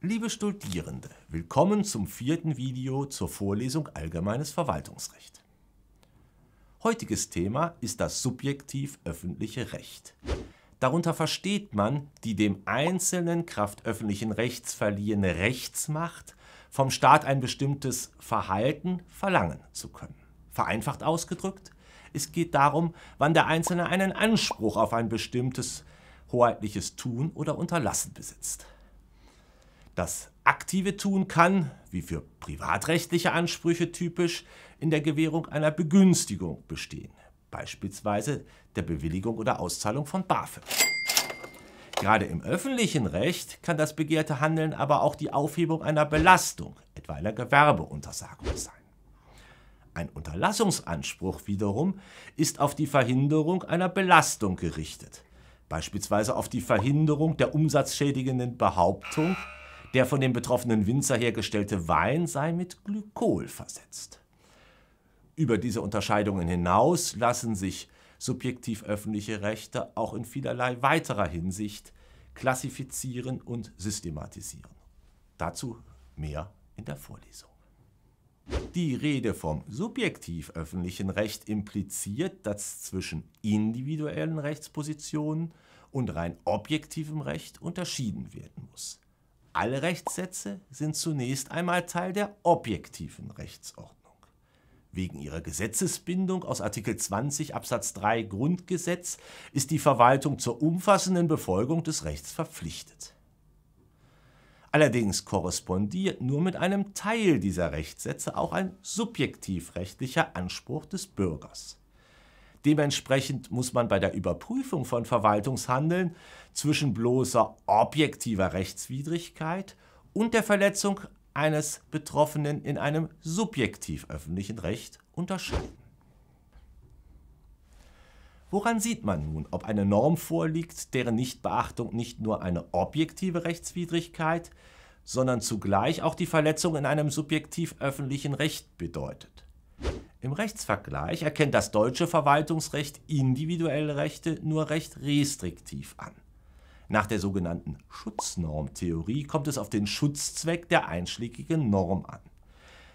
Liebe Studierende, willkommen zum vierten Video zur Vorlesung Allgemeines Verwaltungsrecht. Heutiges Thema ist das subjektiv öffentliche Recht. Darunter versteht man die dem Einzelnen kraft öffentlichen Rechts verliehene Rechtsmacht, vom Staat ein bestimmtes Verhalten verlangen zu können. Vereinfacht ausgedrückt, es geht darum, wann der Einzelne einen Anspruch auf ein bestimmtes hoheitliches Tun oder Unterlassen besitzt. Das aktive Tun kann, wie für privatrechtliche Ansprüche typisch, in der Gewährung einer Begünstigung bestehen, beispielsweise der Bewilligung oder Auszahlung von BAföG. Gerade im öffentlichen Recht kann das begehrte Handeln aber auch die Aufhebung einer Belastung, etwa einer Gewerbeuntersagung sein. Ein Unterlassungsanspruch wiederum ist auf die Verhinderung einer Belastung gerichtet, beispielsweise auf die Verhinderung der umsatzschädigenden Behauptung der von dem betroffenen Winzer hergestellte Wein sei mit Glykol versetzt. Über diese Unterscheidungen hinaus lassen sich subjektiv öffentliche Rechte auch in vielerlei weiterer Hinsicht klassifizieren und systematisieren. Dazu mehr in der Vorlesung. Die Rede vom subjektiv öffentlichen Recht impliziert, dass zwischen individuellen Rechtspositionen und rein objektivem Recht unterschieden werden muss. Alle Rechtssätze sind zunächst einmal Teil der objektiven Rechtsordnung. Wegen ihrer Gesetzesbindung aus Artikel 20 Absatz 3 Grundgesetz ist die Verwaltung zur umfassenden Befolgung des Rechts verpflichtet. Allerdings korrespondiert nur mit einem Teil dieser Rechtssätze auch ein subjektivrechtlicher Anspruch des Bürgers. Dementsprechend muss man bei der Überprüfung von Verwaltungshandeln zwischen bloßer objektiver Rechtswidrigkeit und der Verletzung eines Betroffenen in einem subjektiv öffentlichen Recht unterscheiden. Woran sieht man nun, ob eine Norm vorliegt, deren Nichtbeachtung nicht nur eine objektive Rechtswidrigkeit, sondern zugleich auch die Verletzung in einem subjektiv öffentlichen Recht bedeutet? Im Rechtsvergleich erkennt das deutsche Verwaltungsrecht individuelle Rechte nur recht restriktiv an. Nach der sogenannten Schutznormtheorie kommt es auf den Schutzzweck der einschlägigen Norm an.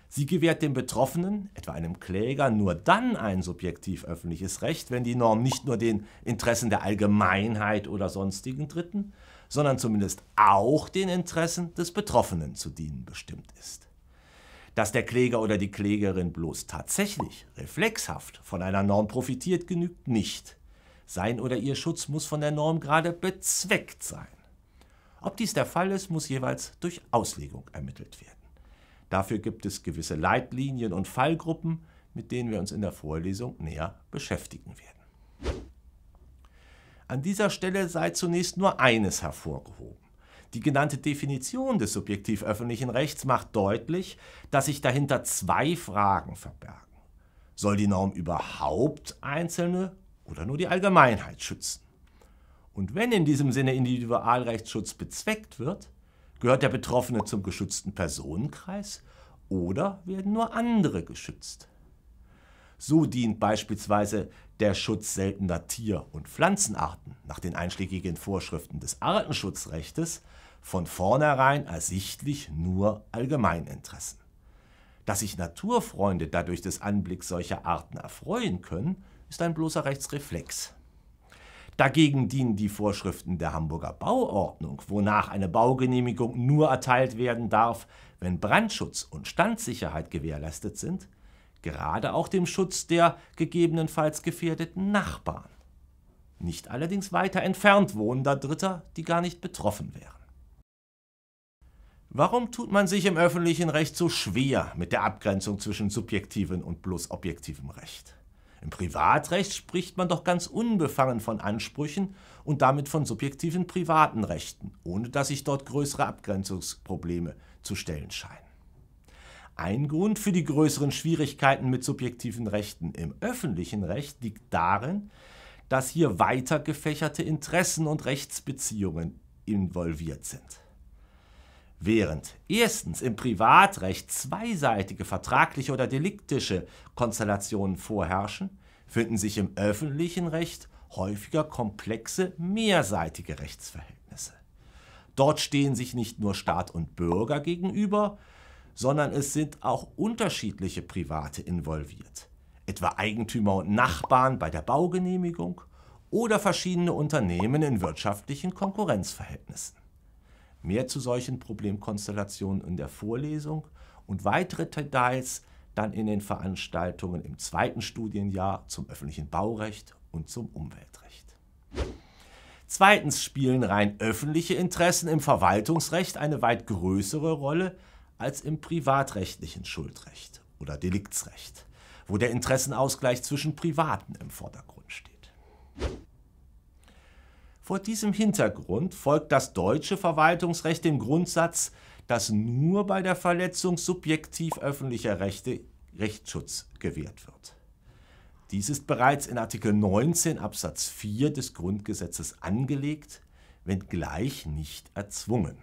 Sie gewährt dem Betroffenen, etwa einem Kläger, nur dann ein subjektiv öffentliches Recht, wenn die Norm nicht nur den Interessen der Allgemeinheit oder sonstigen Dritten, sondern zumindest auch den Interessen des Betroffenen zu dienen bestimmt ist. Dass der Kläger oder die Klägerin bloß tatsächlich reflexhaft von einer Norm profitiert, genügt nicht. Sein oder ihr Schutz muss von der Norm gerade bezweckt sein. Ob dies der Fall ist, muss jeweils durch Auslegung ermittelt werden. Dafür gibt es gewisse Leitlinien und Fallgruppen, mit denen wir uns in der Vorlesung näher beschäftigen werden. An dieser Stelle sei zunächst nur eines hervorgehoben. Die genannte Definition des subjektiv öffentlichen Rechts macht deutlich, dass sich dahinter zwei Fragen verbergen. Soll die Norm überhaupt Einzelne oder nur die Allgemeinheit schützen? Und wenn in diesem Sinne Individualrechtsschutz bezweckt wird, gehört der Betroffene zum geschützten Personenkreis oder werden nur andere geschützt? So dient beispielsweise der Schutz seltener Tier- und Pflanzenarten nach den einschlägigen Vorschriften des Artenschutzrechtes von vornherein ersichtlich nur Allgemeininteressen. Dass sich Naturfreunde dadurch des Anblicks solcher Arten erfreuen können, ist ein bloßer Rechtsreflex. Dagegen dienen die Vorschriften der Hamburger Bauordnung, wonach eine Baugenehmigung nur erteilt werden darf, wenn Brandschutz und Standsicherheit gewährleistet sind, gerade auch dem Schutz der gegebenenfalls gefährdeten Nachbarn. Nicht allerdings weiter entfernt wohnender Dritter, die gar nicht betroffen wären. Warum tut man sich im öffentlichen Recht so schwer mit der Abgrenzung zwischen subjektivem und bloß objektivem Recht? Im Privatrecht spricht man doch ganz unbefangen von Ansprüchen und damit von subjektiven privaten Rechten, ohne dass sich dort größere Abgrenzungsprobleme zu stellen scheinen. Ein Grund für die größeren Schwierigkeiten mit subjektiven Rechten im öffentlichen Recht liegt darin, dass hier weiter gefächerte Interessen und Rechtsbeziehungen involviert sind. Während erstens im Privatrecht zweiseitige vertragliche oder deliktische Konstellationen vorherrschen, finden sich im öffentlichen Recht häufiger komplexe mehrseitige Rechtsverhältnisse. Dort stehen sich nicht nur Staat und Bürger gegenüber, sondern es sind auch unterschiedliche Private involviert, etwa Eigentümer und Nachbarn bei der Baugenehmigung oder verschiedene Unternehmen in wirtschaftlichen Konkurrenzverhältnissen. Mehr zu solchen Problemkonstellationen in der Vorlesung und weitere Details dann in den Veranstaltungen im zweiten Studienjahr zum öffentlichen Baurecht und zum Umweltrecht. Zweitens spielen rein öffentliche Interessen im Verwaltungsrecht eine weit größere Rolle als im privatrechtlichen Schuldrecht oder Deliktsrecht, wo der Interessenausgleich zwischen Privaten im Vordergrund steht. Vor diesem Hintergrund folgt das deutsche Verwaltungsrecht dem Grundsatz, dass nur bei der Verletzung subjektiv öffentlicher Rechte Rechtsschutz gewährt wird. Dies ist bereits in Artikel 19 Absatz 4 des Grundgesetzes angelegt, wenngleich nicht erzwungen.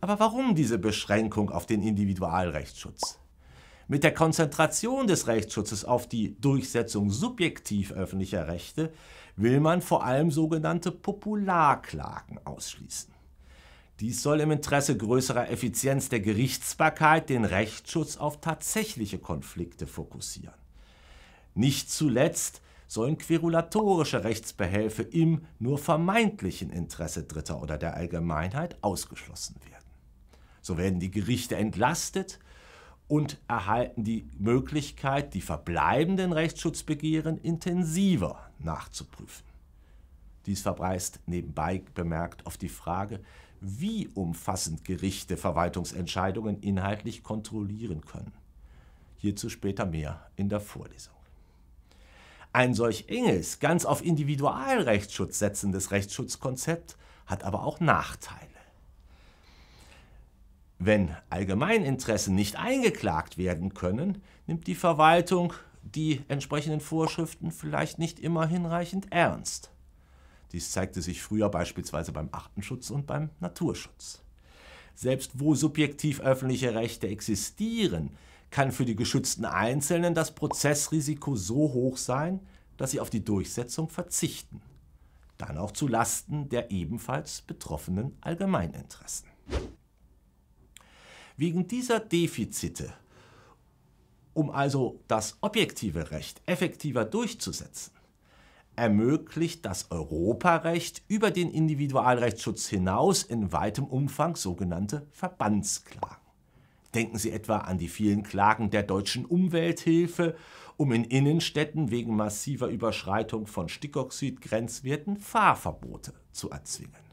Aber warum diese Beschränkung auf den Individualrechtsschutz? Mit der Konzentration des Rechtsschutzes auf die Durchsetzung subjektiv öffentlicher Rechte will man vor allem sogenannte Popularklagen ausschließen. Dies soll im Interesse größerer Effizienz der Gerichtsbarkeit den Rechtsschutz auf tatsächliche Konflikte fokussieren. Nicht zuletzt sollen querulatorische Rechtsbehelfe im nur vermeintlichen Interesse Dritter oder der Allgemeinheit ausgeschlossen werden. So werden die Gerichte entlastet, und erhalten die Möglichkeit, die verbleibenden Rechtsschutzbegehren intensiver nachzuprüfen. Dies verbreist nebenbei bemerkt auf die Frage, wie umfassend Gerichte Verwaltungsentscheidungen inhaltlich kontrollieren können. Hierzu später mehr in der Vorlesung. Ein solch enges, ganz auf Individualrechtsschutz setzendes Rechtsschutzkonzept hat aber auch Nachteile. Wenn Allgemeininteressen nicht eingeklagt werden können, nimmt die Verwaltung die entsprechenden Vorschriften vielleicht nicht immer hinreichend ernst. Dies zeigte sich früher beispielsweise beim Artenschutz und beim Naturschutz. Selbst wo subjektiv öffentliche Rechte existieren, kann für die geschützten Einzelnen das Prozessrisiko so hoch sein, dass sie auf die Durchsetzung verzichten. Dann auch zu Lasten der ebenfalls betroffenen Allgemeininteressen. Wegen dieser Defizite, um also das objektive Recht effektiver durchzusetzen, ermöglicht das Europarecht über den Individualrechtsschutz hinaus in weitem Umfang sogenannte Verbandsklagen. Denken Sie etwa an die vielen Klagen der deutschen Umwelthilfe, um in Innenstädten wegen massiver Überschreitung von Stickoxid-Grenzwerten Fahrverbote zu erzwingen.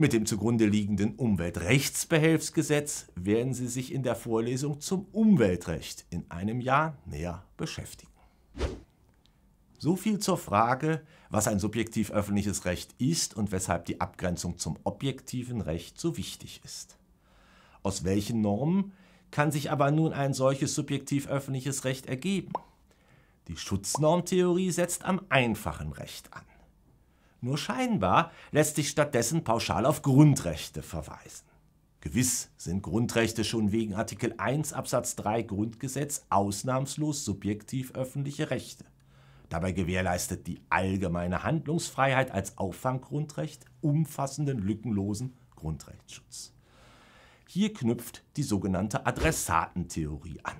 Mit dem zugrunde liegenden Umweltrechtsbehelfsgesetz werden Sie sich in der Vorlesung zum Umweltrecht in einem Jahr näher beschäftigen. So viel zur Frage, was ein subjektiv öffentliches Recht ist und weshalb die Abgrenzung zum objektiven Recht so wichtig ist. Aus welchen Normen kann sich aber nun ein solches subjektiv öffentliches Recht ergeben? Die Schutznormtheorie setzt am einfachen Recht an. Nur scheinbar lässt sich stattdessen pauschal auf Grundrechte verweisen. Gewiss sind Grundrechte schon wegen Artikel 1 Absatz 3 Grundgesetz ausnahmslos subjektiv öffentliche Rechte. Dabei gewährleistet die allgemeine Handlungsfreiheit als Auffanggrundrecht umfassenden lückenlosen Grundrechtsschutz. Hier knüpft die sogenannte Adressatentheorie an.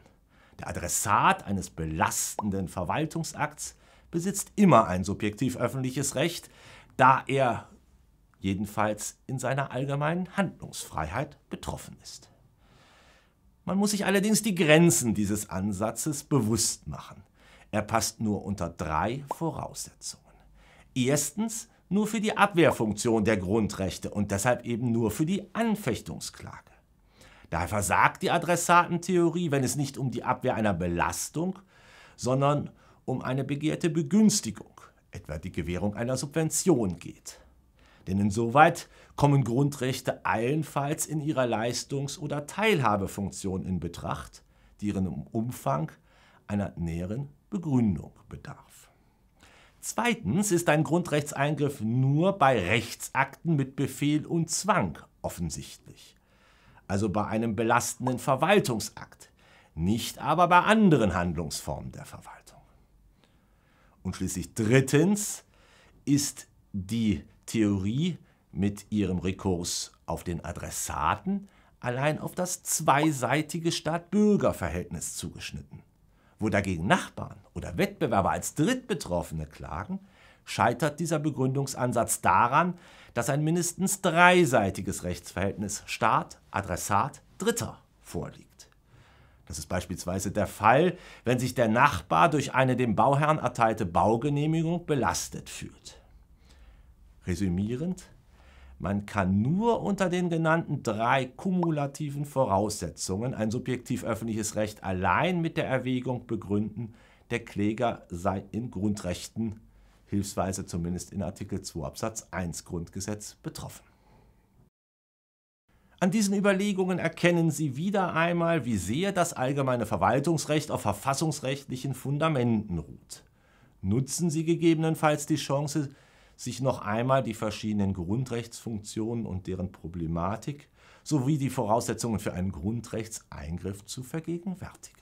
Der Adressat eines belastenden Verwaltungsakts besitzt immer ein subjektiv öffentliches Recht, da er jedenfalls in seiner allgemeinen Handlungsfreiheit betroffen ist. Man muss sich allerdings die Grenzen dieses Ansatzes bewusst machen. Er passt nur unter drei Voraussetzungen. Erstens nur für die Abwehrfunktion der Grundrechte und deshalb eben nur für die Anfechtungsklage. Daher versagt die Adressatentheorie, wenn es nicht um die Abwehr einer Belastung, sondern um um eine begehrte Begünstigung, etwa die Gewährung einer Subvention geht. Denn insoweit kommen Grundrechte allenfalls in ihrer Leistungs- oder Teilhabefunktion in Betracht, deren Umfang einer näheren Begründung bedarf. Zweitens ist ein Grundrechtseingriff nur bei Rechtsakten mit Befehl und Zwang offensichtlich, also bei einem belastenden Verwaltungsakt, nicht aber bei anderen Handlungsformen der Verwaltung. Und schließlich drittens ist die Theorie mit ihrem Rekurs auf den Adressaten allein auf das zweiseitige Staat-Bürger-Verhältnis zugeschnitten. Wo dagegen Nachbarn oder Wettbewerber als Drittbetroffene klagen, scheitert dieser Begründungsansatz daran, dass ein mindestens dreiseitiges Rechtsverhältnis Staat, Adressat, Dritter vorliegt. Das ist beispielsweise der Fall, wenn sich der Nachbar durch eine dem Bauherrn erteilte Baugenehmigung belastet fühlt. Resümierend, man kann nur unter den genannten drei kumulativen Voraussetzungen ein subjektiv öffentliches Recht allein mit der Erwägung begründen, der Kläger sei in Grundrechten, hilfsweise zumindest in Artikel 2 Absatz 1 Grundgesetz, betroffen. An diesen Überlegungen erkennen Sie wieder einmal, wie sehr das allgemeine Verwaltungsrecht auf verfassungsrechtlichen Fundamenten ruht. Nutzen Sie gegebenenfalls die Chance, sich noch einmal die verschiedenen Grundrechtsfunktionen und deren Problematik sowie die Voraussetzungen für einen Grundrechtseingriff zu vergegenwärtigen.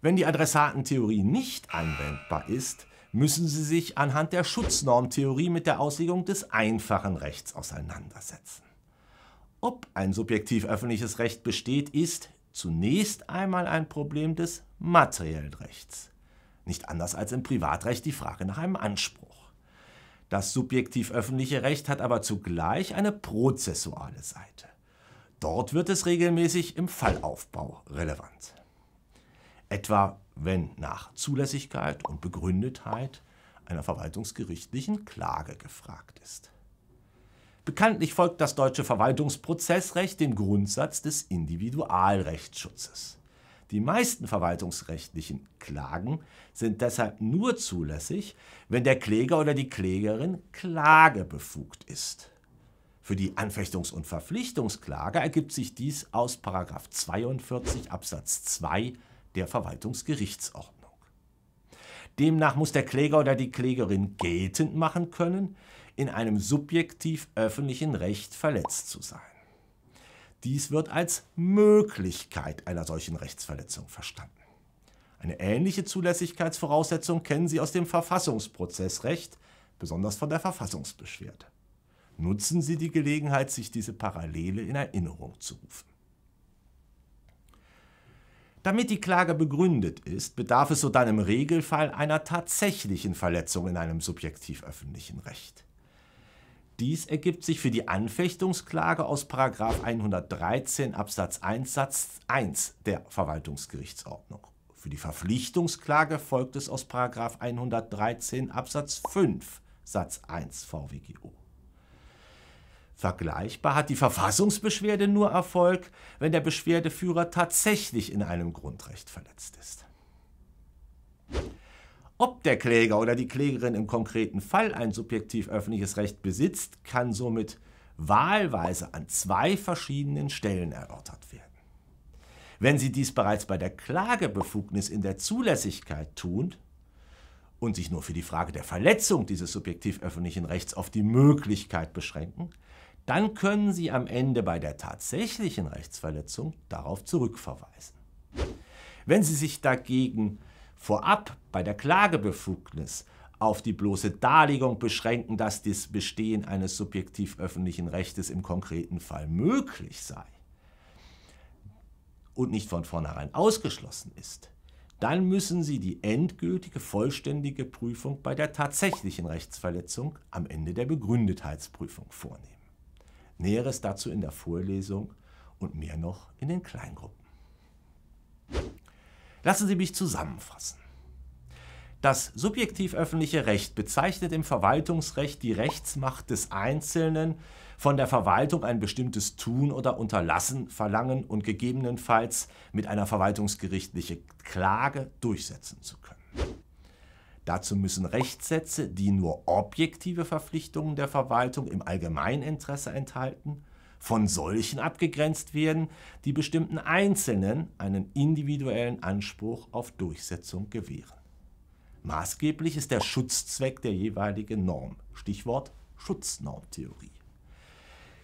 Wenn die Adressatentheorie nicht anwendbar ist, müssen Sie sich anhand der Schutznormtheorie mit der Auslegung des einfachen Rechts auseinandersetzen. Ob ein subjektiv öffentliches Recht besteht, ist zunächst einmal ein Problem des materiellen Rechts. Nicht anders als im Privatrecht die Frage nach einem Anspruch. Das subjektiv öffentliche Recht hat aber zugleich eine prozessuale Seite. Dort wird es regelmäßig im Fallaufbau relevant. Etwa wenn nach Zulässigkeit und Begründetheit einer verwaltungsgerichtlichen Klage gefragt ist. Bekanntlich folgt das deutsche Verwaltungsprozessrecht dem Grundsatz des Individualrechtsschutzes. Die meisten verwaltungsrechtlichen Klagen sind deshalb nur zulässig, wenn der Kläger oder die Klägerin klagebefugt ist. Für die Anfechtungs- und Verpflichtungsklage ergibt sich dies aus 42 Absatz 2 der Verwaltungsgerichtsordnung. Demnach muss der Kläger oder die Klägerin geltend machen können, in einem subjektiv öffentlichen Recht verletzt zu sein. Dies wird als Möglichkeit einer solchen Rechtsverletzung verstanden. Eine ähnliche Zulässigkeitsvoraussetzung kennen Sie aus dem Verfassungsprozessrecht, besonders von der Verfassungsbeschwerde. Nutzen Sie die Gelegenheit, sich diese Parallele in Erinnerung zu rufen. Damit die Klage begründet ist, bedarf es so dann im Regelfall einer tatsächlichen Verletzung in einem subjektiv öffentlichen Recht. Dies ergibt sich für die Anfechtungsklage aus 113 Absatz 1 Satz 1 der Verwaltungsgerichtsordnung. Für die Verpflichtungsklage folgt es aus 113 Absatz 5 Satz 1 VWGO. Vergleichbar hat die Verfassungsbeschwerde nur Erfolg, wenn der Beschwerdeführer tatsächlich in einem Grundrecht verletzt ist. Ob der Kläger oder die Klägerin im konkreten Fall ein subjektiv öffentliches Recht besitzt, kann somit wahlweise an zwei verschiedenen Stellen erörtert werden. Wenn Sie dies bereits bei der Klagebefugnis in der Zulässigkeit tun und sich nur für die Frage der Verletzung dieses subjektiv öffentlichen Rechts auf die Möglichkeit beschränken, dann können Sie am Ende bei der tatsächlichen Rechtsverletzung darauf zurückverweisen. Wenn Sie sich dagegen vorab bei der Klagebefugnis auf die bloße Darlegung beschränken, dass das Bestehen eines subjektiv öffentlichen Rechtes im konkreten Fall möglich sei und nicht von vornherein ausgeschlossen ist, dann müssen Sie die endgültige, vollständige Prüfung bei der tatsächlichen Rechtsverletzung am Ende der Begründetheitsprüfung vornehmen. Näheres dazu in der Vorlesung und mehr noch in den Kleingruppen. Lassen Sie mich zusammenfassen. Das subjektiv öffentliche Recht bezeichnet im Verwaltungsrecht die Rechtsmacht des Einzelnen, von der Verwaltung ein bestimmtes Tun oder Unterlassen verlangen und gegebenenfalls mit einer verwaltungsgerichtlichen Klage durchsetzen zu können. Dazu müssen Rechtssätze, die nur objektive Verpflichtungen der Verwaltung im Allgemeininteresse enthalten, von solchen abgegrenzt werden, die bestimmten Einzelnen einen individuellen Anspruch auf Durchsetzung gewähren. Maßgeblich ist der Schutzzweck der jeweiligen Norm, Stichwort Schutznormtheorie.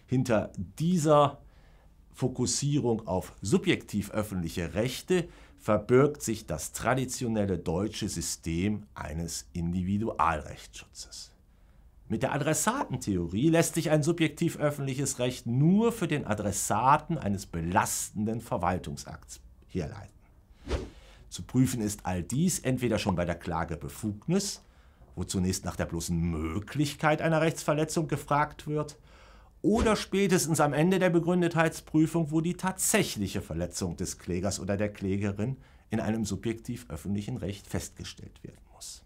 Hinter dieser Fokussierung auf subjektiv öffentliche Rechte verbirgt sich das traditionelle deutsche System eines Individualrechtsschutzes. Mit der Adressatentheorie lässt sich ein subjektiv öffentliches Recht nur für den Adressaten eines belastenden Verwaltungsakts herleiten. Zu prüfen ist all dies entweder schon bei der Klagebefugnis, wo zunächst nach der bloßen Möglichkeit einer Rechtsverletzung gefragt wird, oder spätestens am Ende der Begründetheitsprüfung, wo die tatsächliche Verletzung des Klägers oder der Klägerin in einem subjektiv öffentlichen Recht festgestellt werden muss.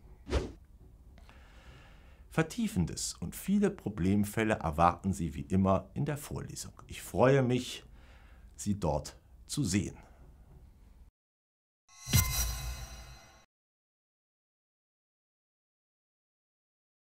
Vertiefendes und viele Problemfälle erwarten Sie wie immer in der Vorlesung. Ich freue mich, Sie dort zu sehen.